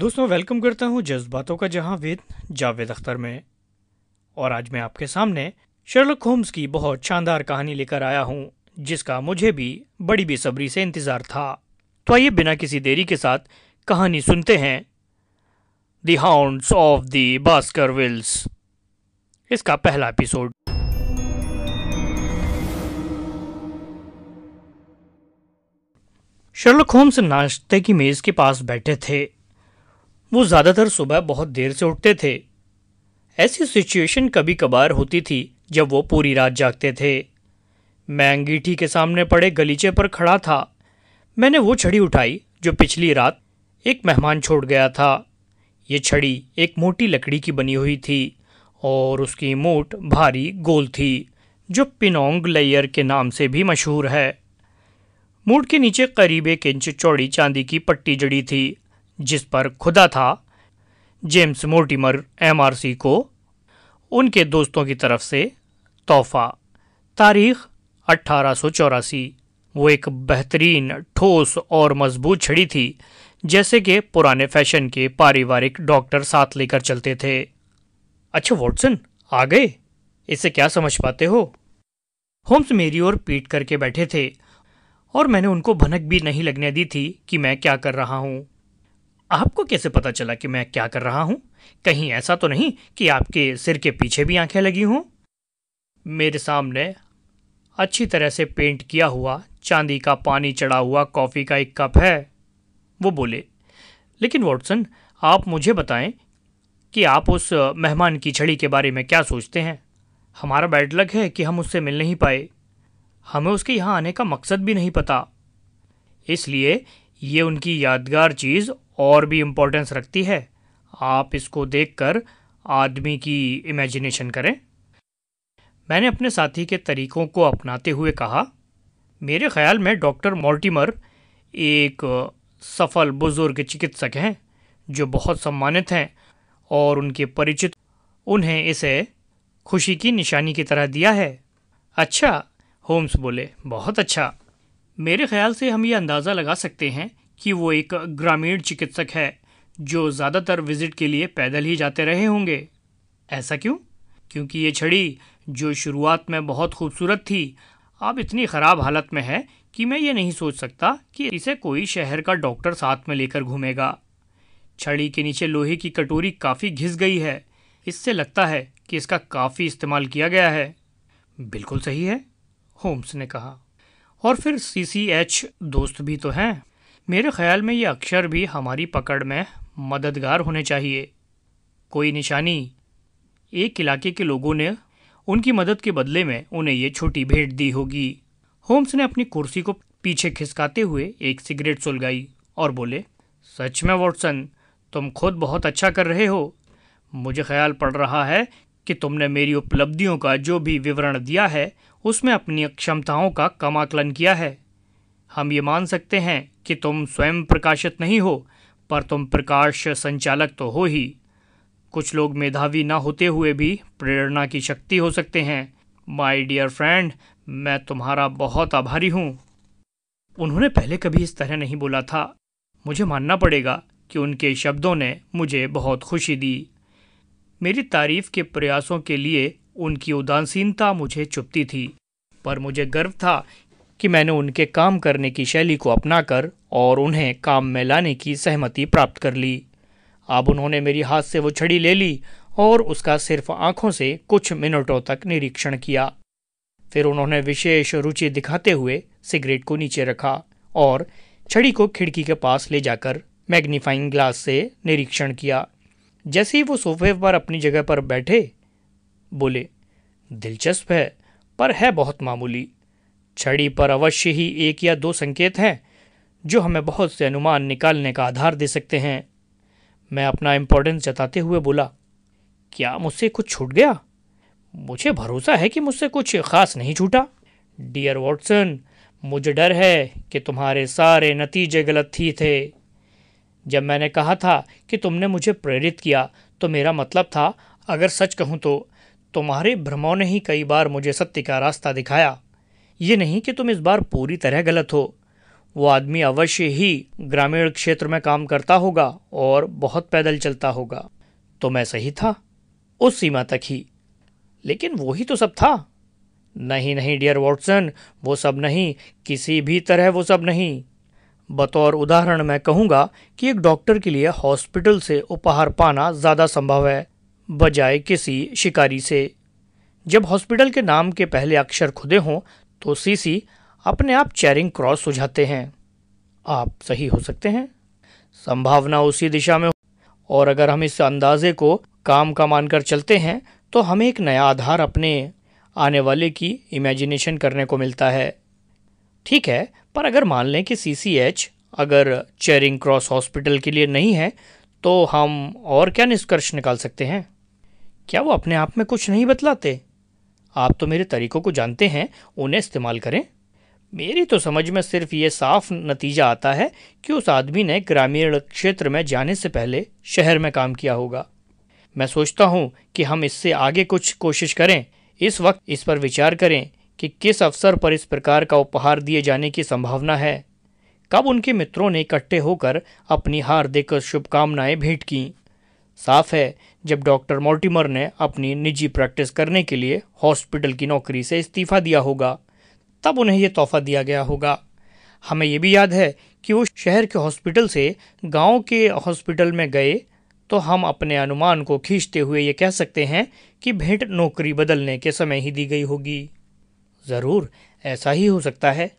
दोस्तों वेलकम करता हूं जज्बातों का जहां विद जावेद अख्तर में और आज मैं आपके सामने शर्लक होम्स की बहुत शानदार कहानी लेकर आया हूं जिसका मुझे भी बड़ी बेसब्री से इंतज़ार था तो आइए बिना किसी देरी के साथ कहानी सुनते हैं the hounds of the Baskervilles इसका पहला एपिसोड शर्लक होम्स नाश्ते की मेज़ के पास बैठे थे वो ज़्यादातर सुबह बहुत देर से उठते थे ऐसी सिचुएशन कभी कभार होती थी जब वो पूरी रात जागते थे मैं अंगीठी के सामने पड़े गलीचे पर खड़ा था मैंने वो छड़ी उठाई जो पिछली रात एक मेहमान छोड़ गया था ये छड़ी एक मोटी लकड़ी की बनी हुई थी और उसकी मोट भारी गोल थी जो पिनोंग लेयर के नाम से भी मशहूर है मूड के नीचे करीब एक इंच चौड़ी चांदी की पट्टी जड़ी थी जिस पर खुदा था जेम्स मोर्टिमर एमआरसी को उनके दोस्तों की तरफ से तोहफा तारीख अट्ठारह वो एक बेहतरीन ठोस और मजबूत छड़ी थी जैसे कि पुराने फैशन के पारिवारिक डॉक्टर साथ लेकर चलते थे अच्छा वॉटसन आ गए इसे क्या समझ पाते हो होम्स मेरी ओर पीट करके बैठे थे और मैंने उनको भनक भी नहीं लगने दी थी कि मैं क्या कर रहा हूं आपको कैसे पता चला कि मैं क्या कर रहा हूं कहीं ऐसा तो नहीं कि आपके सिर के पीछे भी आंखें लगी हों मेरे सामने अच्छी तरह से पेंट किया हुआ चांदी का पानी चढ़ा हुआ कॉफ़ी का एक कप है वो बोले लेकिन वॉटसन आप मुझे बताएं कि आप उस मेहमान की छड़ी के बारे में क्या सोचते हैं हमारा बैड लक है कि हम उससे मिल नहीं पाए हमें उसके यहाँ आने का मकसद भी नहीं पता इसलिए ये उनकी यादगार चीज़ और भी इम्पोर्टेंस रखती है आप इसको देखकर आदमी की इमेजिनेशन करें मैंने अपने साथी के तरीकों को अपनाते हुए कहा मेरे ख्याल में डॉक्टर मोर्टिमर एक सफल बुजुर्ग चिकित्सक हैं जो बहुत सम्मानित हैं और उनके परिचित उन्हें इसे खुशी की निशानी की तरह दिया है अच्छा होम्स बोले बहुत अच्छा मेरे ख्याल से हम ये अंदाज़ा लगा सकते हैं कि वो एक ग्रामीण चिकित्सक है जो ज़्यादातर विजिट के लिए पैदल ही जाते रहे होंगे ऐसा क्यों क्योंकि ये छड़ी जो शुरुआत में बहुत खूबसूरत थी अब इतनी ख़राब हालत में है कि मैं ये नहीं सोच सकता कि इसे कोई शहर का डॉक्टर साथ में लेकर घूमेगा छड़ी के नीचे लोहे की कटोरी काफ़ी घिस गई है इससे लगता है कि इसका काफ़ी इस्तेमाल किया गया है बिल्कुल सही है होम्स ने कहा और फिर सी सी एच दोस्त भी तो हैं मेरे ख्याल में ये अक्षर भी हमारी पकड़ में मददगार होने चाहिए कोई निशानी एक इलाके के लोगों ने उनकी मदद के बदले में उन्हें ये छोटी भेंट दी होगी होम्स ने अपनी कुर्सी को पीछे खिसकाते हुए एक सिगरेट सुलगाई और बोले सच में वॉटसन तुम खुद बहुत अच्छा कर रहे हो मुझे ख्याल पड़ रहा है कि तुमने मेरी उपलब्धियों का जो भी विवरण दिया है उसमें अपनी क्षमताओं का कम आकलन किया है हम ये मान सकते हैं कि तुम स्वयं प्रकाशित नहीं हो पर तुम प्रकाश संचालक तो हो ही कुछ लोग मेधावी ना होते हुए भी प्रेरणा की शक्ति हो सकते हैं माय डियर फ्रेंड मैं तुम्हारा बहुत आभारी हूँ उन्होंने पहले कभी इस तरह नहीं बोला था मुझे मानना पड़ेगा कि उनके शब्दों ने मुझे बहुत खुशी दी मेरी तारीफ के प्रयासों के लिए उनकी उदासीनता मुझे चुपती थी पर मुझे गर्व था कि मैंने उनके काम करने की शैली को अपनाकर और उन्हें काम में लाने की सहमति प्राप्त कर ली अब उन्होंने मेरी हाथ से वो छड़ी ले ली और उसका सिर्फ आंखों से कुछ मिनटों तक निरीक्षण किया फिर उन्होंने विशेष रुचि दिखाते हुए सिगरेट को नीचे रखा और छड़ी को खिड़की के पास ले जाकर मैग्नीफाइंग ग्लास से निरीक्षण किया जैसे ही वो सोफे पर अपनी जगह पर बैठे बोले दिलचस्प है पर है बहुत मामूली छड़ी पर अवश्य ही एक या दो संकेत हैं जो हमें बहुत से अनुमान निकालने का आधार दे सकते हैं मैं अपना इम्पोर्टेंस जताते हुए बोला क्या मुझसे कुछ छूट गया मुझे भरोसा है कि मुझसे कुछ खास नहीं छूटा डियर वॉटसन मुझे डर है कि तुम्हारे सारे नतीजे गलत ही थे जब मैंने कहा था कि तुमने मुझे प्रेरित किया तो मेरा मतलब था अगर सच कहूँ तो तुम्हारे भ्रमों ने ही कई बार मुझे सत्य का रास्ता दिखाया ये नहीं कि तुम इस बार पूरी तरह गलत हो वो आदमी अवश्य ही ग्रामीण क्षेत्र में काम करता होगा और बहुत पैदल चलता होगा तो मैं सही था उस सीमा तक ही लेकिन वो ही तो सब था नहीं नहीं डियर वॉटसन वो सब नहीं किसी भी तरह वो सब नहीं बतौर उदाहरण मैं कहूँगा कि एक डॉक्टर के लिए हॉस्पिटल से उपहार पाना ज़्यादा संभव है बजाय किसी शिकारी से जब हॉस्पिटल के नाम के पहले अक्षर खुदे हों तो सीसी अपने आप चैरिंग क्रॉस हो जाते हैं आप सही हो सकते हैं संभावना उसी दिशा में और अगर हम इस अंदाजे को काम का मानकर चलते हैं तो हमें एक नया आधार अपने आने वाले की इमेजिनेशन करने को मिलता है ठीक है पर अगर मान लें कि सी सी एच अगर चेरिंग क्रॉस हॉस्पिटल के लिए नहीं है तो हम और क्या निष्कर्ष निकाल सकते हैं क्या वो अपने आप में कुछ नहीं बतलाते आप तो मेरे तरीक़ों को जानते हैं उन्हें इस्तेमाल करें मेरी तो समझ में सिर्फ ये साफ नतीजा आता है कि उस आदमी ने ग्रामीण क्षेत्र में जाने से पहले शहर में काम किया होगा मैं सोचता हूँ कि हम इससे आगे कुछ कोशिश करें इस वक्त इस पर विचार करें कि किस अवसर पर इस प्रकार का उपहार दिए जाने की संभावना है कब उनके मित्रों ने इकट्ठे होकर अपनी हार्दिक शुभकामनाएं भेंट की साफ है जब डॉक्टर मोर्टिमर ने अपनी निजी प्रैक्टिस करने के लिए हॉस्पिटल की नौकरी से इस्तीफा दिया होगा तब उन्हें यह तोहफा दिया गया होगा हमें यह भी याद है कि वो शहर के हॉस्पिटल से गांव के हॉस्पिटल में गए तो हम अपने अनुमान को खींचते हुए ये कह सकते हैं कि भेंट नौकरी बदलने के समय ही दी गई होगी ज़रूर ऐसा ही हो सकता है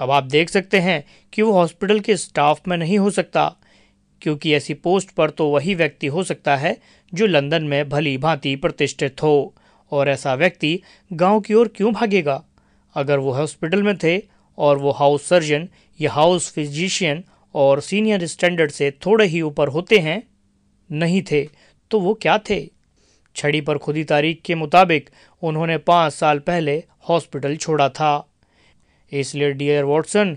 अब आप देख सकते हैं कि वो हॉस्पिटल के स्टाफ में नहीं हो सकता क्योंकि ऐसी पोस्ट पर तो वही व्यक्ति हो सकता है जो लंदन में भली भांति प्रतिष्ठित हो और ऐसा व्यक्ति गांव की ओर क्यों भागेगा अगर वो हॉस्पिटल में थे और वो हाउस सर्जन या हाउस फिजिशियन और सीनियर स्टैंडर्ड से थोड़े ही ऊपर होते हैं नहीं थे तो वो क्या थे छड़ी पर खुदी तारीख के मुताबिक उन्होंने पाँच साल पहले हॉस्पिटल छोड़ा था इसलिए डियर वॉटसन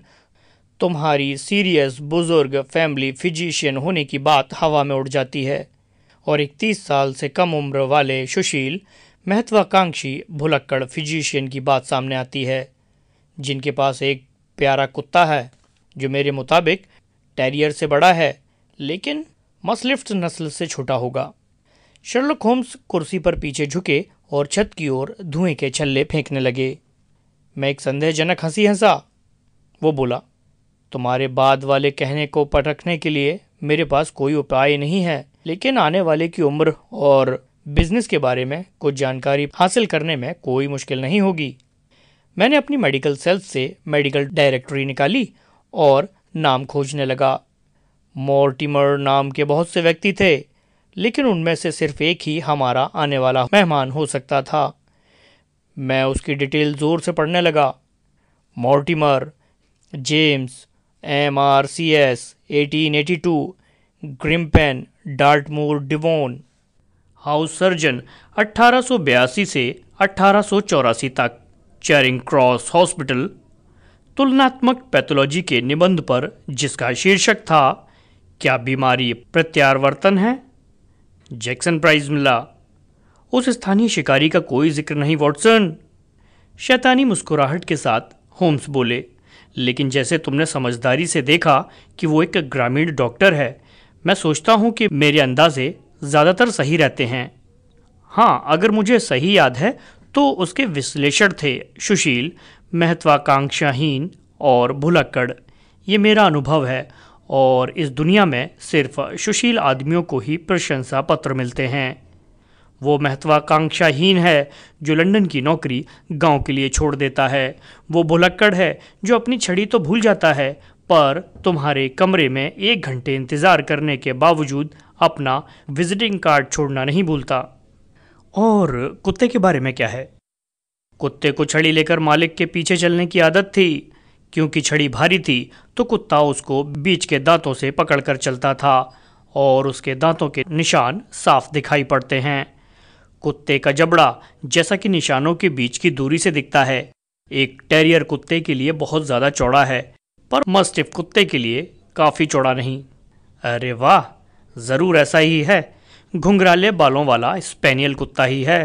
तुम्हारी सीरियस बुज़ुर्ग फैमिली फिजिशियन होने की बात हवा में उड़ जाती है और इकतीस साल से कम उम्र वाले सुशील महत्वाकांक्षी भुलक्कड़ फिजिशियन की बात सामने आती है जिनके पास एक प्यारा कुत्ता है जो मेरे मुताबिक टैरियर से बड़ा है लेकिन मसलिफ्ट नस्ल से छोटा होगा शर्लक होम्स कुर्सी पर पीछे झुके और छत की ओर धुएं के छल्ले फेंकने लगे मैं एक संदेहजनक हंसी हंसा वो बोला तुम्हारे बाद वाले कहने को पटकने के लिए मेरे पास कोई उपाय नहीं है लेकिन आने वाले की उम्र और बिजनेस के बारे में कुछ जानकारी हासिल करने में कोई मुश्किल नहीं होगी मैंने अपनी मेडिकल सेल्फ से मेडिकल डायरेक्टरी निकाली और नाम खोजने लगा मोर्टिमर नाम के बहुत से व्यक्ति थे लेकिन उनमें से सिर्फ एक ही हमारा आने वाला मेहमान हो सकता था मैं उसकी डिटेल ज़ोर से पढ़ने लगा Mortimer James M R C S eighteen eighty two Grimpen Dartmoor Devon house surgeon अट्ठारह से अट्ठारह तक चैरिंग क्रॉस हॉस्पिटल तुलनात्मक पैथोलॉजी के निबंध पर जिसका शीर्षक था क्या बीमारी प्रत्यावर्तन है जैक्सन प्राइज मिला उस स्थानीय शिकारी का कोई जिक्र नहीं वॉटसन शैतानी मुस्कुराहट के साथ होम्स बोले लेकिन जैसे तुमने समझदारी से देखा कि वो एक ग्रामीण डॉक्टर है मैं सोचता हूँ कि मेरे अंदाजे ज़्यादातर सही रहते हैं हाँ अगर मुझे सही याद है तो उसके विश्लेषण थे सुशील महत्वाकांक्षाहीन और भुलक्कड़ ये मेरा अनुभव है और इस दुनिया में सिर्फ सुशील आदमियों को ही प्रशंसा पत्र मिलते हैं वो महत्वाकांक्षाहीन है जो लंदन की नौकरी गांव के लिए छोड़ देता है वो भुलक्कड़ है जो अपनी छड़ी तो भूल जाता है पर तुम्हारे कमरे में एक घंटे इंतज़ार करने के बावजूद अपना विजिटिंग कार्ड छोड़ना नहीं भूलता और कुत्ते के बारे में क्या है कुत्ते को छड़ी लेकर मालिक के पीछे चलने की आदत थी क्योंकि छड़ी भारी थी तो कुत्ता उसको बीच के दांतों से पकड़कर चलता था और उसके दांतों के निशान साफ दिखाई पड़ते हैं कुत्ते का जबड़ा जैसा कि निशानों के बीच की दूरी से दिखता है एक टेरियर कुत्ते के लिए बहुत ज़्यादा चौड़ा है पर मस्टिफ कुत्ते के लिए काफ़ी चौड़ा नहीं अरे वाह ज़रूर ऐसा ही है घुंघराले बालों वाला स्पेनियल कुत्ता ही है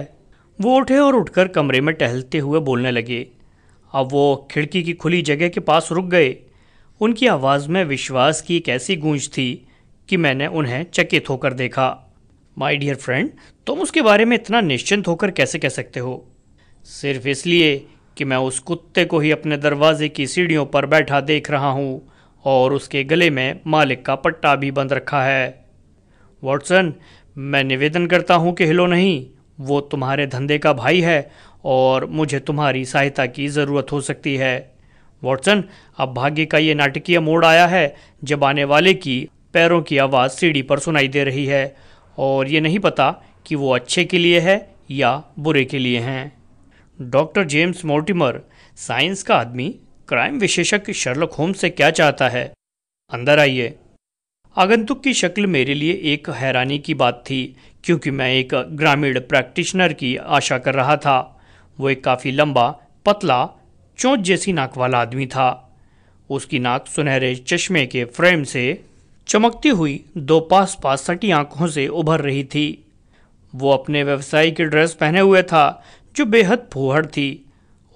वो उठे और उठकर कमरे में टहलते हुए बोलने लगे अब वो खिड़की की खुली जगह के पास रुक गए उनकी आवाज़ में विश्वास की एक ऐसी गूंज थी कि मैंने उन्हें चकित होकर देखा माई डियर फ्रेंड तुम उसके बारे में इतना निश्चिंत होकर कैसे कह सकते हो सिर्फ इसलिए कि मैं उस कुत्ते को ही अपने दरवाजे की सीढ़ियों पर बैठा देख रहा हूँ और उसके गले में मालिक का पट्टा भी बंद रखा है वॉटसन मैं निवेदन करता हूँ कि हिलो नहीं वो तुम्हारे धंधे का भाई है और मुझे तुम्हारी सहायता की ज़रूरत हो सकती है वॉटसन अब भाग्य का ये नाटकीय मोड़ आया है जब आने वाले की पैरों की आवाज़ सीढ़ी पर सुनाई दे रही है और ये नहीं पता कि वो अच्छे के लिए है या बुरे के लिए हैं डॉक्टर जेम्स मोर्टिमर साइंस का आदमी क्राइम विशेषज्ञ शर्लक होम्स से क्या चाहता है अंदर आइए आगंतुक की शक्ल मेरे लिए एक हैरानी की बात थी क्योंकि मैं एक ग्रामीण प्रैक्टिशनर की आशा कर रहा था वो एक काफ़ी लंबा पतला चोंच जैसी नाक वाला आदमी था उसकी नाक सुनहरे चश्मे के फ्रेम से चमकती हुई दो पास पास सटी आंखों से उभर रही थी वो अपने व्यवसाय की ड्रेस पहने हुए था जो बेहद फूहड़ थी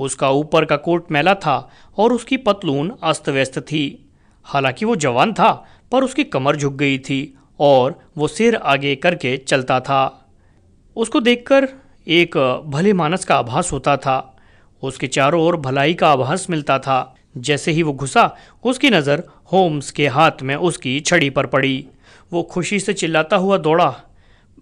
उसका ऊपर का कोट मैला था और उसकी पतलून अस्त व्यस्त थी हालांकि वो जवान था पर उसकी कमर झुक गई थी और वो सिर आगे करके चलता था उसको देखकर एक भले मानस का आभास होता था उसके चारों ओर भलाई का आभास मिलता था जैसे ही वो घुसा उसकी नज़र होम्स के हाथ में उसकी छड़ी पर पड़ी वो खुशी से चिल्लाता हुआ दौड़ा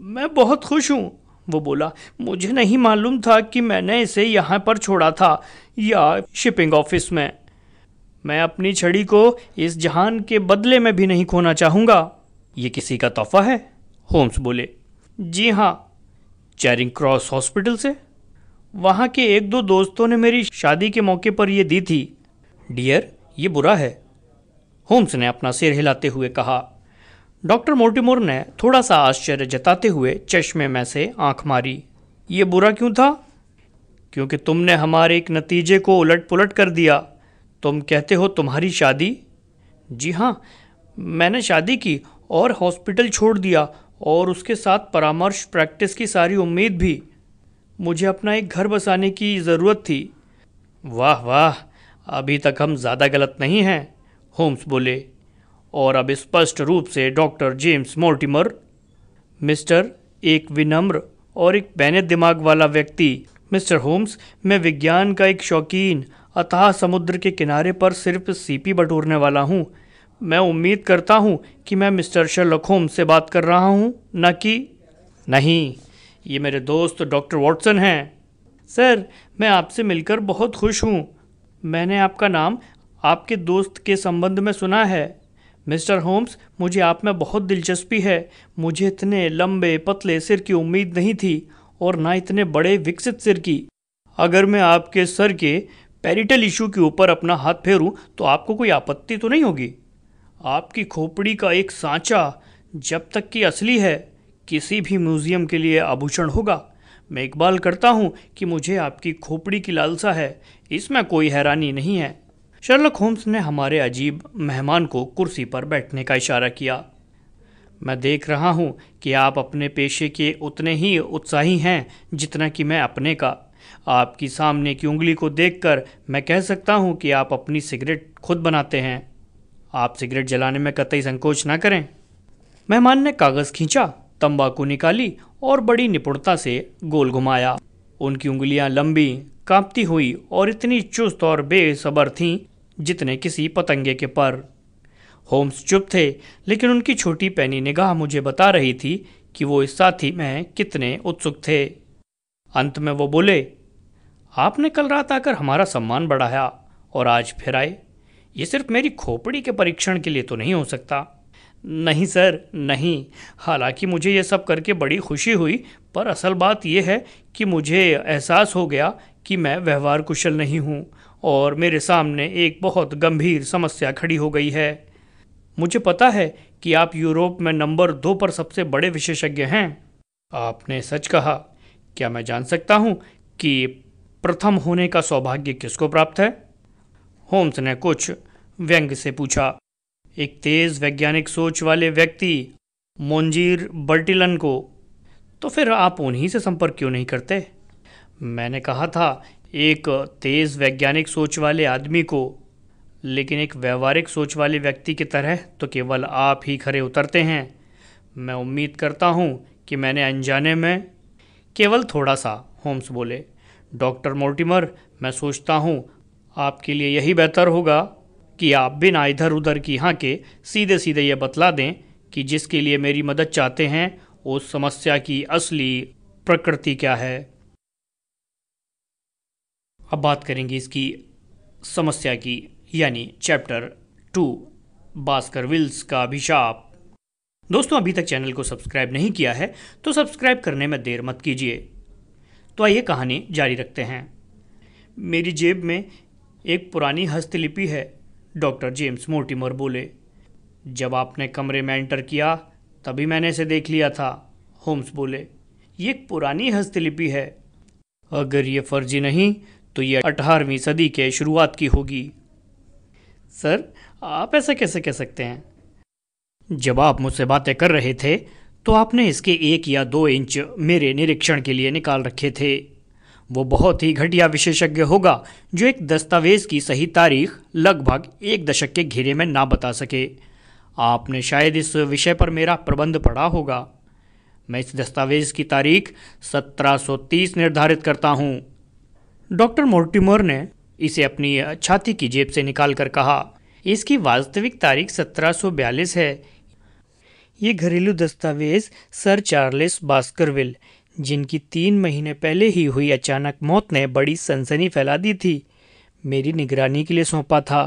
मैं बहुत खुश हूँ वो बोला मुझे नहीं मालूम था कि मैंने इसे यहाँ पर छोड़ा था या शिपिंग ऑफिस में मैं अपनी छड़ी को इस जहान के बदले में भी नहीं खोना चाहूँगा ये किसी का तोहफा है होम्स बोले जी हाँ चैरिंग क्रॉस हॉस्पिटल से वहाँ के एक दो दोस्तों ने मेरी शादी के मौके पर यह दी थी डियर ये बुरा है होम्स ने अपना सिर हिलाते हुए कहा डॉक्टर मोर्टिमोर ने थोड़ा सा आश्चर्य जताते हुए चश्मे में से आंख मारी ये बुरा क्यों था क्योंकि तुमने हमारे एक नतीजे को उलट पुलट कर दिया तुम कहते हो तुम्हारी शादी जी हाँ मैंने शादी की और हॉस्पिटल छोड़ दिया और उसके साथ परामर्श प्रैक्टिस की सारी उम्मीद भी मुझे अपना एक घर बसाने की ज़रूरत थी वाह वाह अभी तक हम ज़्यादा गलत नहीं हैं होम्स बोले और अब स्पष्ट रूप से डॉक्टर जेम्स मोर्टिमर मिस्टर एक विनम्र और एक पैने दिमाग वाला व्यक्ति मिस्टर होम्स मैं विज्ञान का एक शौकीन अतः समुद्र के किनारे पर सिर्फ सीपी बटोरने वाला हूँ मैं उम्मीद करता हूँ कि मैं मिस्टर शर्लक होम्स से बात कर रहा हूँ न कि नहीं ये मेरे दोस्त डॉक्टर वॉटसन हैं सर मैं आपसे मिलकर बहुत खुश हूँ मैंने आपका नाम आपके दोस्त के संबंध में सुना है मिस्टर होम्स मुझे आप में बहुत दिलचस्पी है मुझे इतने लंबे पतले सिर की उम्मीद नहीं थी और ना इतने बड़े विकसित सिर की अगर मैं आपके सर के पेरिटल इशू के ऊपर अपना हाथ फेरूं तो आपको कोई आपत्ति तो नहीं होगी आपकी खोपड़ी का एक सांचा जब तक कि असली है किसी भी म्यूज़ियम के लिए आभूषण होगा मैं इकबाल करता हूँ कि मुझे आपकी खोपड़ी की लालसा है इसमें कोई हैरानी नहीं है शर्लक होम्स ने हमारे अजीब मेहमान को कुर्सी पर बैठने का इशारा किया मैं देख रहा हूँ कि आप अपने पेशे के उतने ही उत्साही हैं जितना कि मैं अपने का आपकी सामने की उंगली को देखकर मैं कह सकता हूँ कि आप अपनी सिगरेट खुद बनाते हैं आप सिगरेट जलाने में कतई संकोच ना करें मेहमान ने कागज़ खींचा तंबाकू निकाली और बड़ी निपुणता से गोल घुमाया उनकी उंगलियां लंबी कांपती हुई और इतनी चुस्त और बेसब्र थीं जितने किसी पतंगे के पर होम्स चुप थे लेकिन उनकी छोटी पैनी निगाह मुझे बता रही थी कि वो इस साथी में कितने उत्सुक थे अंत में वो बोले आपने कल रात आकर हमारा सम्मान बढ़ाया और आज फिर आए ये सिर्फ मेरी खोपड़ी के परीक्षण के लिए तो नहीं हो सकता नहीं सर नहीं हालांकि मुझे ये सब करके बड़ी खुशी हुई पर असल बात यह है कि मुझे एहसास हो गया कि मैं व्यवहार कुशल नहीं हूँ और मेरे सामने एक बहुत गंभीर समस्या खड़ी हो गई है मुझे पता है कि आप यूरोप में नंबर दो पर सबसे बड़े विशेषज्ञ हैं आपने सच कहा क्या मैं जान सकता हूँ कि प्रथम होने का सौभाग्य किसको प्राप्त है होम्स ने कुछ व्यंग से पूछा एक तेज वैज्ञानिक सोच वाले व्यक्ति मोंजीर बर्टिलन को तो फिर आप उन्हीं से संपर्क क्यों नहीं करते मैंने कहा था एक तेज़ वैज्ञानिक सोच वाले आदमी को लेकिन एक व्यवहारिक सोच वाले व्यक्ति की तरह तो केवल आप ही खरे उतरते हैं मैं उम्मीद करता हूँ कि मैंने अनजाने में केवल थोड़ा सा होम्स बोले डॉक्टर मोर्टिमर मैं सोचता हूँ आपके लिए यही बेहतर होगा कि आप बिना इधर उधर की के सीधे सीधे ये बतला दें कि जिसके लिए मेरी मदद चाहते हैं उस समस्या की असली प्रकृति क्या है अब बात करेंगे इसकी समस्या की यानी चैप्टर टू भास्कर विल्स का अभिशाप दोस्तों अभी तक चैनल को सब्सक्राइब नहीं किया है तो सब्सक्राइब करने में देर मत कीजिए तो आइए कहानी जारी रखते हैं मेरी जेब में एक पुरानी हस्तलिपि है डॉक्टर जेम्स मोर्टिमर बोले जब आपने कमरे में एंटर किया तभी मैंने इसे देख लिया था होम्स बोले ये एक पुरानी हस्तलिपि है अगर ये फर्जी नहीं तो ये अठारहवीं सदी के शुरुआत की होगी सर आप ऐसा कैसे कह सकते हैं जब आप मुझसे बातें कर रहे थे तो आपने इसके एक या दो इंच मेरे निरीक्षण के लिए निकाल रखे थे वो बहुत ही घटिया विशेषज्ञ होगा जो एक दस्तावेज़ की सही तारीख लगभग एक दशक के घेरे में ना बता सके आपने शायद इस विषय पर मेरा प्रबंध पढ़ा होगा मैं इस दस्तावेज़ की तारीख 1730 निर्धारित करता हूँ डॉक्टर मोर्टिमोर ने इसे अपनी छाती की जेब से निकालकर कहा इसकी वास्तविक तारीख 1742 है ये घरेलू दस्तावेज सर चार्लिस बास्करविल जिनकी तीन महीने पहले ही हुई अचानक मौत ने बड़ी सनसनी फैला दी थी मेरी निगरानी के लिए सौंपा था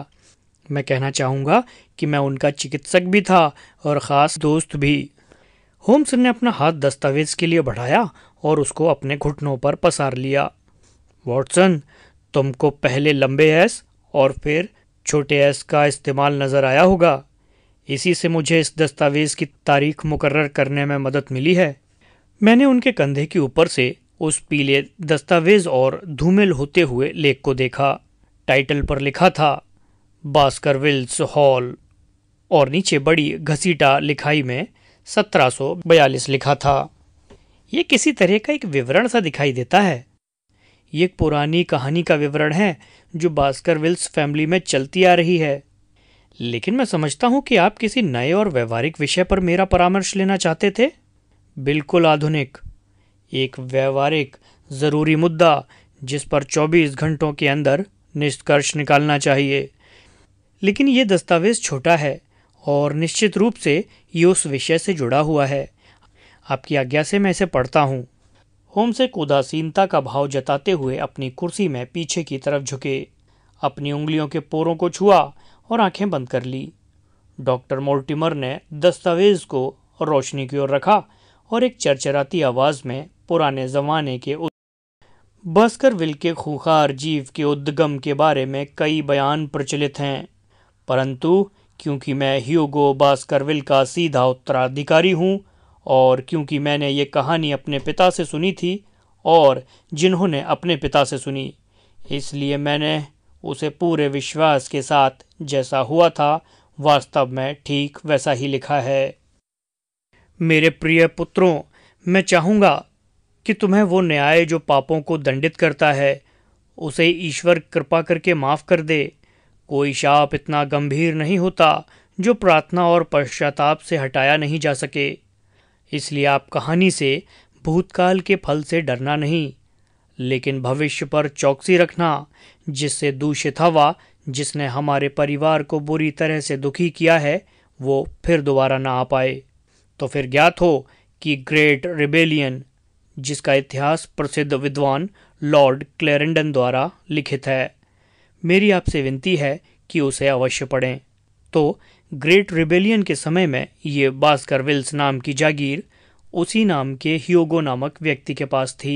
मैं कहना चाहूँगा कि मैं उनका चिकित्सक भी था और ख़ास दोस्त भी होम्स ने अपना हाथ दस्तावेज के लिए बढ़ाया और उसको अपने घुटनों पर पसार लिया वॉटसन तुमको पहले लंबे एस और फिर छोटे एस का इस्तेमाल नज़र आया होगा इसी से मुझे इस दस्तावेज़ की तारीख मुकर्र करने में मदद मिली है मैंने उनके कंधे के ऊपर से उस पीले दस्तावेज़ और धूमिल होते हुए लेख को देखा टाइटल पर लिखा था बास्कर विल्स हॉल और नीचे बड़ी घसीटा लिखाई में 1742 लिखा था ये किसी तरह का एक विवरण सा दिखाई देता है ये एक पुरानी कहानी का विवरण है जो बास्कर विल्स फैमिली में चलती आ रही है लेकिन मैं समझता हूँ कि आप किसी नए और व्यवहारिक विषय पर मेरा परामर्श लेना चाहते थे बिल्कुल आधुनिक एक व्यवहारिक ज़रूरी मुद्दा जिस पर 24 घंटों के अंदर निष्कर्ष निकालना चाहिए लेकिन ये दस्तावेज़ छोटा है और निश्चित रूप से ये उस विषय से जुड़ा हुआ है आपकी आज्ञा से मैं इसे पढ़ता हूँ होम्स एक उदासीनता का भाव जताते हुए अपनी कुर्सी में पीछे की तरफ झुके अपनी उंगलियों के पोरों को छुआ और आंखें बंद कर ली डॉक्टर मोर्टिमर ने दस्तावेज को रोशनी की ओर रखा और एक चरचराती आवाज में पुराने जमाने के विल के खूंखार जीव के उद्गम के बारे में कई बयान प्रचलित हैं परंतु क्योंकि मैं ह्यूगो बास्करविल का सीधा उत्तराधिकारी हूँ और क्योंकि मैंने ये कहानी अपने पिता से सुनी थी और जिन्होंने अपने पिता से सुनी इसलिए मैंने उसे पूरे विश्वास के साथ जैसा हुआ था वास्तव में ठीक वैसा ही लिखा है मेरे प्रिय पुत्रों मैं चाहूँगा कि तुम्हें वो न्याय जो पापों को दंडित करता है उसे ईश्वर कृपा करके माफ़ कर दे कोई शाप इतना गंभीर नहीं होता जो प्रार्थना और पश्चाताप से हटाया नहीं जा सके इसलिए आप कहानी से भूतकाल के फल से डरना नहीं लेकिन भविष्य पर चौकसी रखना जिससे दूषित हवा जिसने हमारे परिवार को बुरी तरह से दुखी किया है वो फिर दोबारा ना आ पाए तो फिर ज्ञात हो कि ग्रेट रिबेलियन जिसका इतिहास प्रसिद्ध विद्वान लॉर्ड क्लेरेंडन द्वारा लिखित है मेरी आपसे विनती है कि उसे अवश्य पढ़ें तो ग्रेट रिबेलियन के समय में ये बास्कर विल्स नाम की जागीर उसी नाम के ह्योगो नामक व्यक्ति के पास थी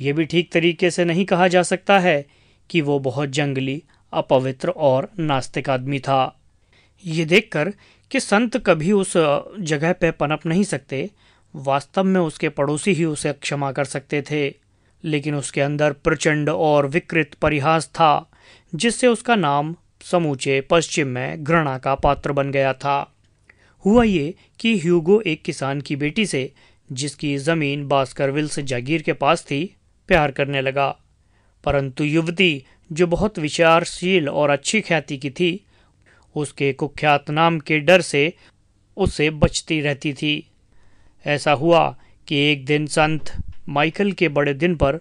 ये भी ठीक तरीके से नहीं कहा जा सकता है कि वो बहुत जंगली अपवित्र और नास्तिक आदमी था ये देखकर कि संत कभी उस जगह पर पनप नहीं सकते वास्तव में उसके पड़ोसी ही उसे क्षमा कर सकते थे लेकिन उसके अंदर प्रचंड और विकृत परिहास था जिससे उसका नाम समूचे पश्चिम में घृणा का पात्र बन गया था हुआ ये कि ह्यूगो एक किसान की बेटी से जिसकी ज़मीन बास्कर विल्स जागीर के पास थी प्यार करने लगा परंतु युवती जो बहुत विचारशील और अच्छी ख्याति की थी उसके कुख्यात नाम के डर से उससे बचती रहती थी ऐसा हुआ कि एक दिन संत माइकल के बड़े दिन पर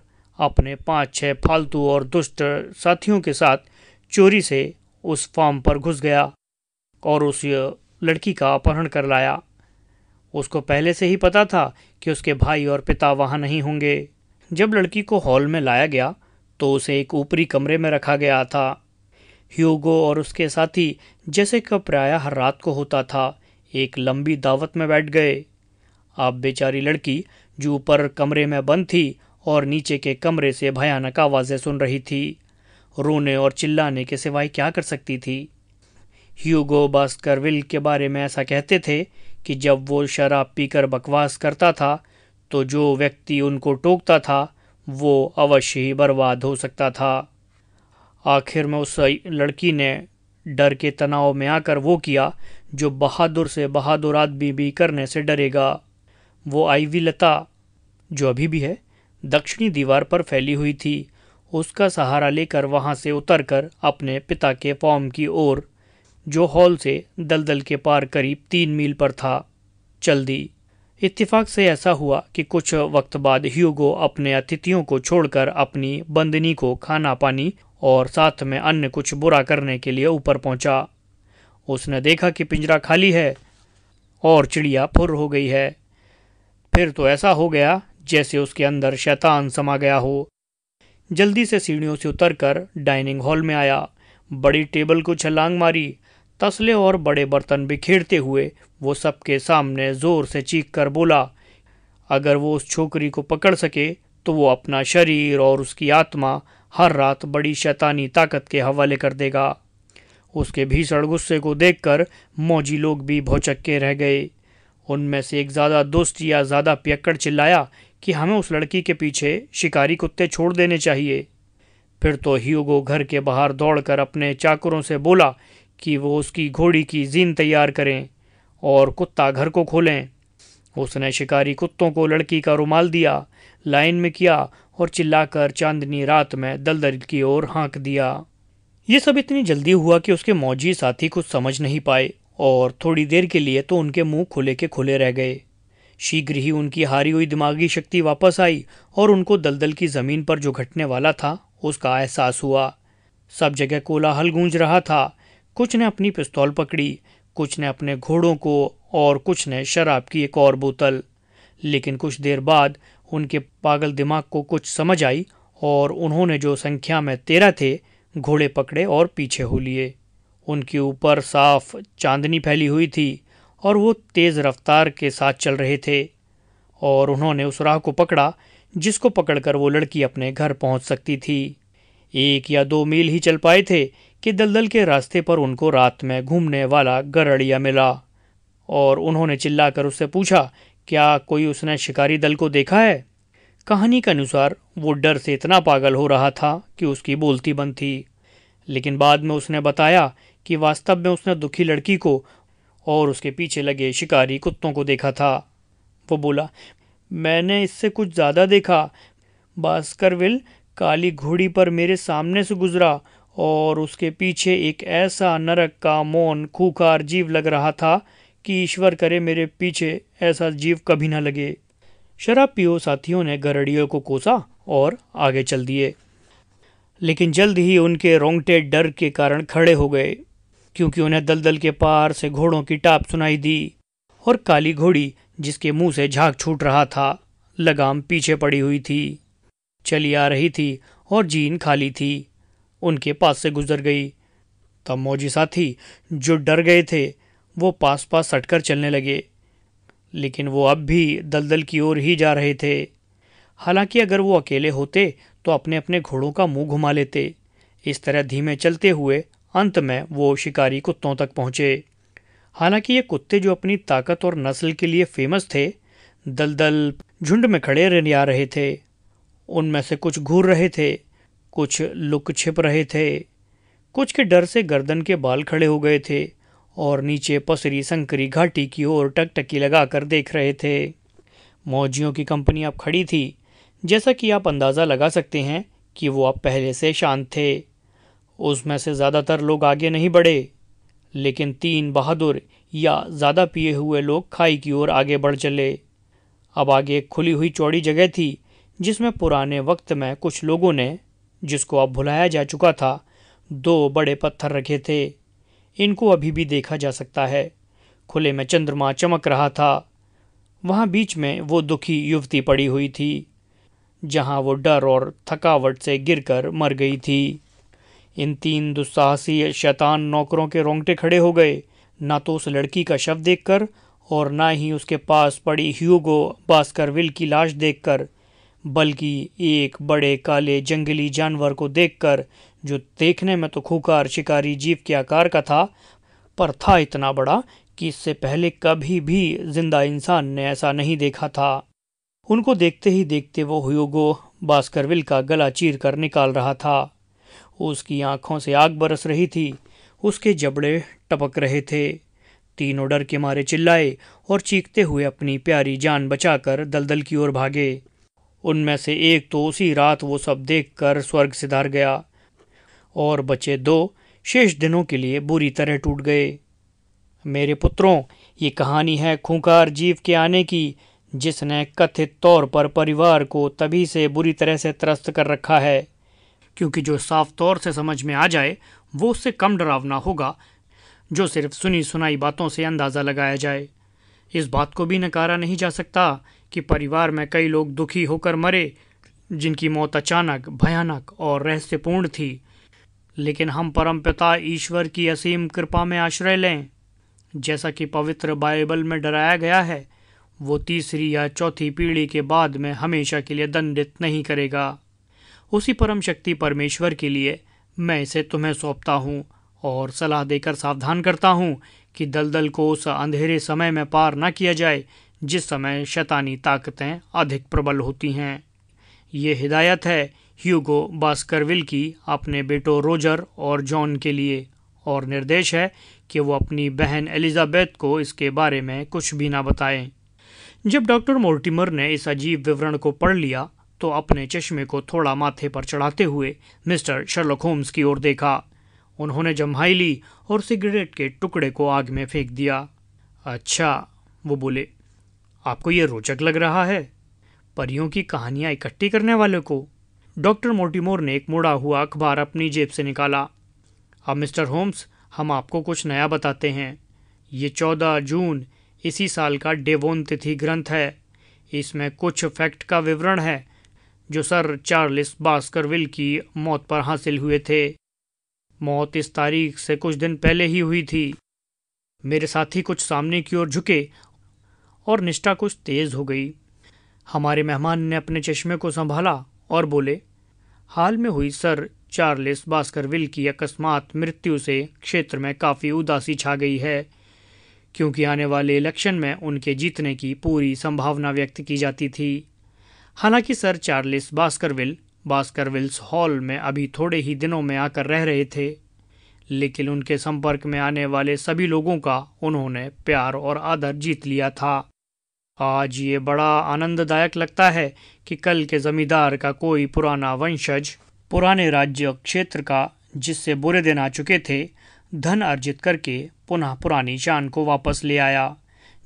अपने पाँच छः फालतू और दुष्ट साथियों के साथ चोरी से उस फार्म पर घुस गया और उस लड़की का अपहरण कर लाया उसको पहले से ही पता था कि उसके भाई और पिता वहाँ नहीं होंगे जब लड़की को हॉल में लाया गया तो उसे एक ऊपरी कमरे में रखा गया था ह्यूगो और उसके साथी जैसे कि प्राय हर रात को होता था एक लंबी दावत में बैठ गए आप बेचारी लड़की जो ऊपर कमरे में बंद थी और नीचे के कमरे से भयानक आवाज़ें सुन रही थी रोने और चिल्लाने के सिवाय क्या कर सकती थी ह्यूगो बास्करविल के बारे में ऐसा कहते थे कि जब वो शराब पीकर बकवास करता था तो जो व्यक्ति उनको टोकता था वो अवश्य ही बर्बाद हो सकता था आखिर में उस लड़की ने डर के तनाव में आकर वो किया जो बहादुर से बहादुर आदमी भी करने से डरेगा वो आईवी लता जो अभी भी है दक्षिणी दीवार पर फैली हुई थी उसका सहारा लेकर वहाँ से उतरकर अपने पिता के फॉर्म की ओर जो हॉल से दलदल के पार करीब तीन मील पर था चल दी इत्तेफाक से ऐसा हुआ कि कुछ वक्त बाद ह्यूगो अपने अतिथियों को छोड़कर अपनी बंदनी को खाना पानी और साथ में अन्य कुछ बुरा करने के लिए ऊपर पहुंचा। उसने देखा कि पिंजरा खाली है और चिड़िया फुर हो गई है फिर तो ऐसा हो गया जैसे उसके अंदर शैतान समा गया हो जल्दी से सीढ़ियों से उतरकर डाइनिंग हॉल में आया बड़ी टेबल को छलांग मारी तसले और बड़े बर्तन बिखेरते हुए वो सबके सामने जोर से चीख कर बोला अगर वो उस छोकरी को पकड़ सके तो वो अपना शरीर और उसकी आत्मा हर रात बड़ी शैतानी ताकत के हवाले कर देगा उसके भीषण गुस्से को देखकर मौजी लोग भी भौचक्के रह गए उनमें से एक ज़्यादा दुष्ट या ज़्यादा पियक्कड़ चिल्लाया कि हमें उस लड़की के पीछे शिकारी कुत्ते छोड़ देने चाहिए फिर तो ह्यूगो घर के बाहर दौड़कर अपने चाकरों से बोला कि वो उसकी घोड़ी की जीन तैयार करें और कुत्ता घर को खोलें उसने शिकारी कुत्तों को लड़की का रुमाल दिया लाइन में किया और चिल्लाकर चांदनी रात में दलदल की ओर हाँक दिया ये सब इतनी जल्दी हुआ कि उसके मौजी साथी कुछ समझ नहीं पाए और थोड़ी देर के लिए तो उनके मुंह खुले के खुले रह गए शीघ्र ही उनकी हारी हुई दिमागी शक्ति वापस आई और उनको दलदल की जमीन पर जो घटने वाला था उसका एहसास हुआ सब जगह कोलाहल गूंज रहा था कुछ ने अपनी पिस्तौल पकड़ी कुछ ने अपने घोड़ों को और कुछ ने शराब की एक और बोतल लेकिन कुछ देर बाद उनके पागल दिमाग को कुछ समझ आई और उन्होंने जो संख्या में तेरह थे घोड़े पकड़े और पीछे हो लिए उनके ऊपर साफ चांदनी फैली हुई थी और वो तेज़ रफ्तार के साथ चल रहे थे और उन्होंने उस राह को पकड़ा जिसको पकड़कर वो लड़की अपने घर पहुंच सकती थी एक या दो मील ही चल पाए थे कि दलदल के रास्ते पर उनको रात में घूमने वाला गरड़िया मिला और उन्होंने चिल्लाकर उससे पूछा क्या कोई उसने शिकारी दल को देखा है कहानी के अनुसार वो डर से इतना पागल हो रहा था कि उसकी बोलती बंद थी लेकिन बाद में उसने बताया कि वास्तव में उसने दुखी लड़की को और उसके पीछे लगे शिकारी कुत्तों को देखा था वो बोला मैंने इससे कुछ ज़्यादा देखा बास्करविल काली घोड़ी पर मेरे सामने से गुजरा और उसके पीछे एक ऐसा नरक का मौन खूखार जीव लग रहा था कि ईश्वर करे मेरे पीछे ऐसा जीव कभी न लगे शराब पियो साथियों ने गरड़ियों को कोसा और आगे चल दिए लेकिन जल्द ही उनके रोंगटे डर के कारण खड़े हो गए क्योंकि उन्हें दलदल के पार से घोड़ों की टाप सुनाई दी और काली घोड़ी जिसके मुंह से झाग छूट रहा था लगाम पीछे पड़ी हुई थी चली आ रही थी और जीन खाली थी उनके पास से गुजर गई तब मौजी साथी जो डर गए थे वो पास पास सटकर चलने लगे लेकिन वो अब भी दलदल की ओर ही जा रहे थे हालांकि अगर वो अकेले होते तो अपने अपने घोड़ों का मुंह घुमा लेते इस तरह धीमे चलते हुए अंत में वो शिकारी कुत्तों तक पहुंचे हालांकि ये कुत्ते जो अपनी ताकत और नस्ल के लिए फेमस थे दलदल झुंड में खड़े रहने आ रहे थे उनमें से कुछ घूर रहे थे कुछ लुक छिप रहे थे कुछ के डर से गर्दन के बाल खड़े हो गए थे और नीचे पसरी संकरी घाटी की ओर टकटकी लगाकर देख रहे थे मौजियों की कंपनी अब खड़ी थी जैसा कि आप अंदाज़ा लगा सकते हैं कि वो अब पहले से शांत थे उसमें से ज़्यादातर लोग आगे नहीं बढ़े लेकिन तीन बहादुर या ज़्यादा पिए हुए लोग खाई की ओर आगे बढ़ चले अब आगे एक खुली हुई चौड़ी जगह थी जिसमें पुराने वक्त में कुछ लोगों ने जिसको अब भुलाया जा चुका था दो बड़े पत्थर रखे थे इनको अभी भी देखा जा सकता है खुले में चंद्रमा चमक रहा था वहाँ बीच में वो दुखी युवती पड़ी हुई थी जहाँ वो डर और थकावट से गिरकर मर गई थी इन तीन दुस्साहसी शैतान नौकरों के रोंगटे खड़े हो गए ना तो उस लड़की का शव देखकर और ना ही उसके पास पड़ी ह्यूगो बास्करविल की लाश देखकर बल्कि एक बड़े काले जंगली जानवर को देखकर जो देखने में तो खूकार शिकारी जीव के आकार का था पर था इतना बड़ा कि इससे पहले कभी भी जिंदा इंसान ने ऐसा नहीं देखा था उनको देखते ही देखते वो ह्यूगो बास्करविल का गला चीर कर निकाल रहा था उसकी आंखों से आग बरस रही थी उसके जबड़े टपक रहे थे तीनों डर के मारे चिल्लाए और चीखते हुए अपनी प्यारी जान बचाकर दलदल की ओर भागे उनमें से एक तो उसी रात वो सब देखकर स्वर्ग सिधार गया और बचे दो शेष दिनों के लिए बुरी तरह टूट गए मेरे पुत्रों ये कहानी है खूंखार जीव के आने की जिसने कथित तौर पर परिवार को तभी से बुरी तरह से त्रस्त कर रखा है क्योंकि जो साफ तौर से समझ में आ जाए वो उससे कम डरावना होगा जो सिर्फ सुनी सुनाई बातों से अंदाज़ा लगाया जाए इस बात को भी नकारा नहीं जा सकता कि परिवार में कई लोग दुखी होकर मरे जिनकी मौत अचानक भयानक और रहस्यपूर्ण थी लेकिन हम परमपिता ईश्वर की असीम कृपा में आश्रय लें जैसा कि पवित्र बाइबल में डराया गया है वो तीसरी या चौथी पीढ़ी के बाद में हमेशा के लिए दंडित नहीं करेगा उसी परम शक्ति परमेश्वर के लिए मैं इसे तुम्हें सौंपता हूँ और सलाह देकर सावधान करता हूँ कि दलदल को उस अंधेरे समय में पार न किया जाए जिस समय शैतानी ताकतें अधिक प्रबल होती हैं ये हिदायत है ह्यूगो बास्करविल की अपने बेटो रोजर और जॉन के लिए और निर्देश है कि वो अपनी बहन एलिजाबेथ को इसके बारे में कुछ भी ना बताएं जब डॉक्टर मोर्टिमर ने इस अजीब विवरण को पढ़ लिया तो अपने चश्मे को थोड़ा माथे पर चढ़ाते हुए मिस्टर शर्लक होम्स की ओर देखा उन्होंने जम्हाई ली और सिगरेट के टुकड़े को आग में फेंक दिया अच्छा वो बोले आपको ये रोचक लग रहा है परियों की कहानियाँ इकट्ठी करने वाले को डॉक्टर मोटिमोर ने एक मुड़ा हुआ अखबार अपनी जेब से निकाला अब मिस्टर होम्स हम आपको कुछ नया बताते हैं ये चौदह जून इसी साल का डेवोन तिथि ग्रंथ है इसमें कुछ फैक्ट का विवरण है जो सर चार्लिस बास्करविल की मौत पर हासिल हुए थे मौत इस तारीख से कुछ दिन पहले ही हुई थी मेरे साथी कुछ सामने की ओर झुके और निष्ठा कुछ तेज हो गई हमारे मेहमान ने अपने चश्मे को संभाला और बोले हाल में हुई सर चार्लिस बास्करविल की अकस्मात मृत्यु से क्षेत्र में काफ़ी उदासी छा गई है क्योंकि आने वाले इलेक्शन में उनके जीतने की पूरी संभावना व्यक्त की जाती थी हालांकि sir Charles Baskerville Baskervilles hall में अभी थोड़े ही दिनों में आकर रह रहे थे लेकिन उनके संपर्क में आने वाले सभी लोगों का उन्होंने प्यार और आदर जीत लिया था आज ये बड़ा आनंददायक लगता है कि कल के जमींदार का कोई पुराना वंशज पुराने राज्य क्षेत्र का जिससे बुरे दिन आ चुके थे धन अर्जित करके पुनः पुरानी शान को वापस ले आया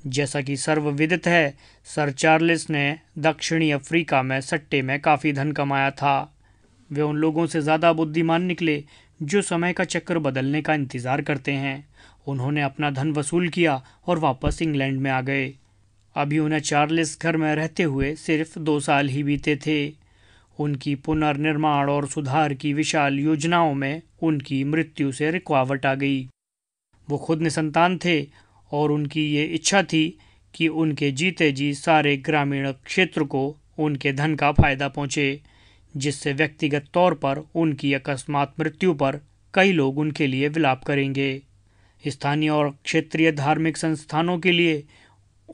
जैसा कि सर्वविदित है सर चार्लिस ने दक्षिणी अफ्रीका में सट्टे में काफ़ी धन कमाया था वे उन लोगों से ज़्यादा बुद्धिमान निकले जो समय का चक्कर बदलने का इंतज़ार करते हैं उन्होंने अपना धन वसूल किया और वापस इंग्लैंड में आ गए अभी उन्हें चार्लिस घर में रहते हुए सिर्फ दो साल ही बीते थे उनकी पुनर्निर्माण और सुधार की विशाल योजनाओं में उनकी मृत्यु से रुकावट आ गई वो खुद निसंतान थे और उनकी ये इच्छा थी कि उनके जीते जी सारे ग्रामीण क्षेत्र को उनके धन का फायदा पहुंचे जिससे व्यक्तिगत तौर पर उनकी अकस्मात मृत्यु पर कई लोग उनके लिए विलाप करेंगे स्थानीय और क्षेत्रीय धार्मिक संस्थानों के लिए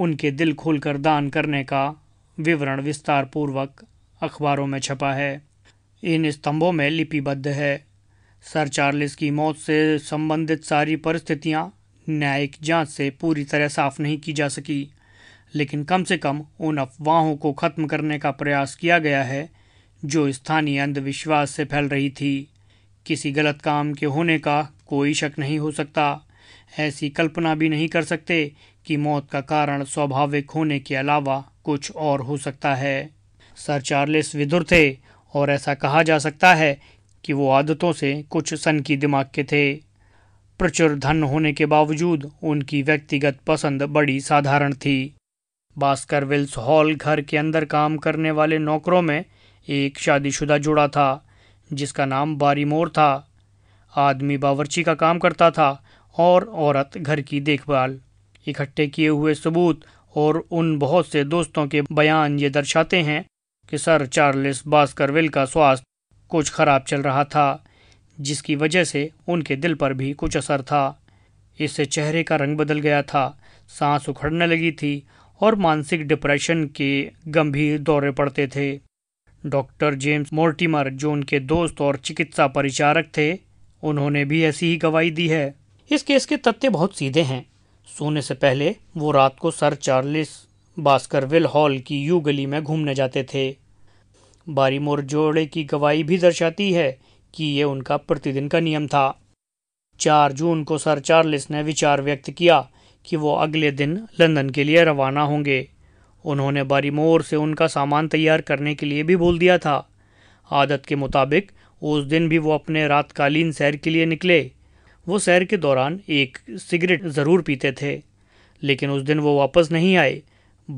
उनके दिल खोलकर दान करने का विवरण विस्तार पूर्वक अखबारों में छपा है इन स्तंभों में लिपिबद्ध है सर चार्लिस की मौत से संबंधित सारी परिस्थितियाँ न्यायिक जांच से पूरी तरह साफ नहीं की जा सकी लेकिन कम से कम उन अफवाहों को खत्म करने का प्रयास किया गया है जो स्थानीय अंधविश्वास से फैल रही थी किसी गलत काम के होने का कोई शक नहीं हो सकता ऐसी कल्पना भी नहीं कर सकते कि मौत का कारण स्वाभाविक होने के अलावा कुछ और हो सकता है सर चार्लिस विदुर थे और ऐसा कहा जा सकता है कि वो आदतों से कुछ सनकी दिमाग के थे प्रचुर धन होने के बावजूद उनकी व्यक्तिगत पसंद बड़ी साधारण थी बास्कर विल्स हॉल घर के अंदर काम करने वाले नौकरों में एक शादीशुदा जुड़ा था जिसका नाम बारीमोर था आदमी बावर्ची का काम करता था और औरत घर की देखभाल इकट्ठे किए हुए सबूत और उन बहुत से दोस्तों के बयान ये दर्शाते हैं कि सर चार्लिस बास्करविल का स्वास्थ्य कुछ खराब चल रहा था जिसकी वजह से उनके दिल पर भी कुछ असर था इससे चेहरे का रंग बदल गया था सांस उखड़ने लगी थी और मानसिक डिप्रेशन के गंभीर दौरे पड़ते थे डॉक्टर जेम्स मोर्टिमर जो उनके दोस्त और चिकित्सा परिचारक थे उन्होंने भी ऐसी ही गवाही दी है इस केस के तथ्य बहुत सीधे हैं सोने से पहले वो रात को सर चार्लिस बास्करविल हॉल की यू गली में घूमने जाते थे बारीमोर जोड़े की गवाही भी दर्शाती है कि ये उनका प्रतिदिन का नियम था चार जून को सर चार्लिस ने विचार व्यक्त किया कि वो अगले दिन लंदन के लिए रवाना होंगे उन्होंने बारीमोर से उनका सामान तैयार करने के लिए भी बोल दिया था आदत के मुताबिक उस दिन भी वो अपने रातकालीन सैर के लिए निकले वो सैर के दौरान एक सिगरेट ज़रूर पीते थे लेकिन उस दिन वो वापस नहीं आए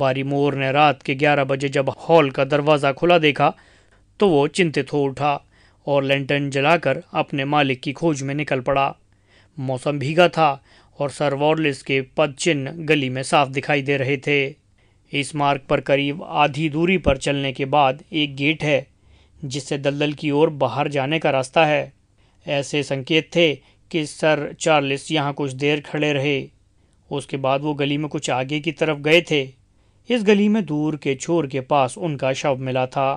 बारीमोर ने रात के 11 बजे जब हॉल का दरवाज़ा खुला देखा तो वो चिंतित हो उठा और लेंटन जलाकर अपने मालिक की खोज में निकल पड़ा मौसम भीगा था और सर वॉर्लिस के पद चिन्ह गली में साफ दिखाई दे रहे थे इस मार्ग पर करीब आधी दूरी पर चलने के बाद एक गेट है जिससे दलदल की ओर बाहर जाने का रास्ता है ऐसे संकेत थे कि सर चार्लिस यहाँ कुछ देर खड़े रहे उसके बाद वो गली में कुछ आगे की तरफ गए थे इस गली में दूर के छोर के पास उनका शव मिला था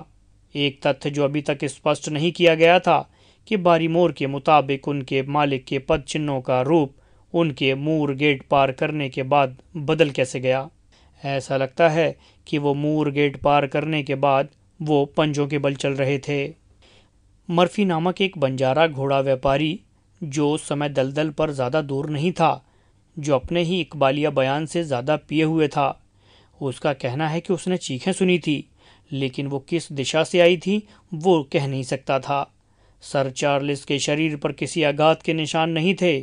एक तथ्य जो अभी तक स्पष्ट नहीं किया गया था कि बारीमोर के मुताबिक उनके मालिक के पद चिन्हों का रूप उनके मूर गेट पार करने के बाद बदल कैसे गया ऐसा लगता है कि वो मूर गेट पार करने के बाद वो पंजों के बल चल रहे थे मर्फी नामक एक बंजारा घोड़ा व्यापारी जो समय दलदल पर ज़्यादा दूर नहीं था जो अपने ही इकबालिया बयान से ज़्यादा पिए हुए था उसका कहना है कि उसने चीखें सुनी थी लेकिन वो किस दिशा से आई थी वो कह नहीं सकता था सर चार्लिस के शरीर पर किसी आघात के निशान नहीं थे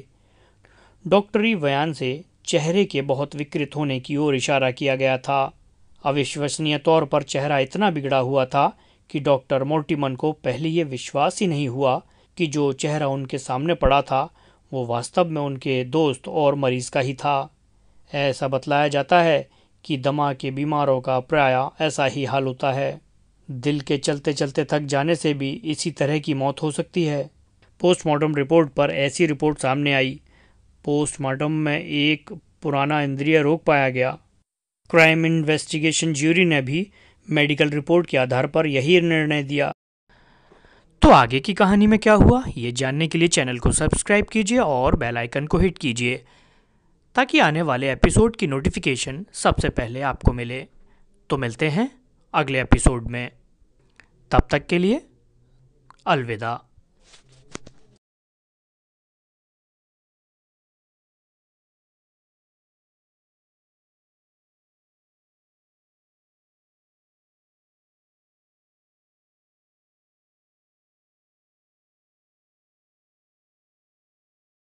डॉक्टरी बयान से चेहरे के बहुत विकृत होने की ओर इशारा किया गया था अविश्वसनीय तौर पर चेहरा इतना बिगड़ा हुआ था कि डॉक्टर मोर्टिमन को पहले ये विश्वास ही नहीं हुआ कि जो चेहरा उनके सामने पड़ा था वो वास्तव में उनके दोस्त और मरीज का ही था ऐसा बतलाया जाता है कि दमा के बीमारों का प्राय ऐसा ही हाल होता है दिल के चलते चलते थक जाने से भी इसी तरह की मौत हो सकती है पोस्टमार्टम रिपोर्ट पर ऐसी रिपोर्ट सामने आई पोस्टमार्टम में एक पुराना इंद्रिय रोग पाया गया क्राइम इन्वेस्टिगेशन ज्यूरी ने भी मेडिकल रिपोर्ट के आधार पर यही निर्णय दिया तो आगे की कहानी में क्या हुआ ये जानने के लिए चैनल को सब्सक्राइब कीजिए और बेल आइकन को हिट कीजिए ताकि आने वाले एपिसोड की नोटिफिकेशन सबसे पहले आपको मिले तो मिलते हैं अगले एपिसोड में तब तक के लिए अलविदा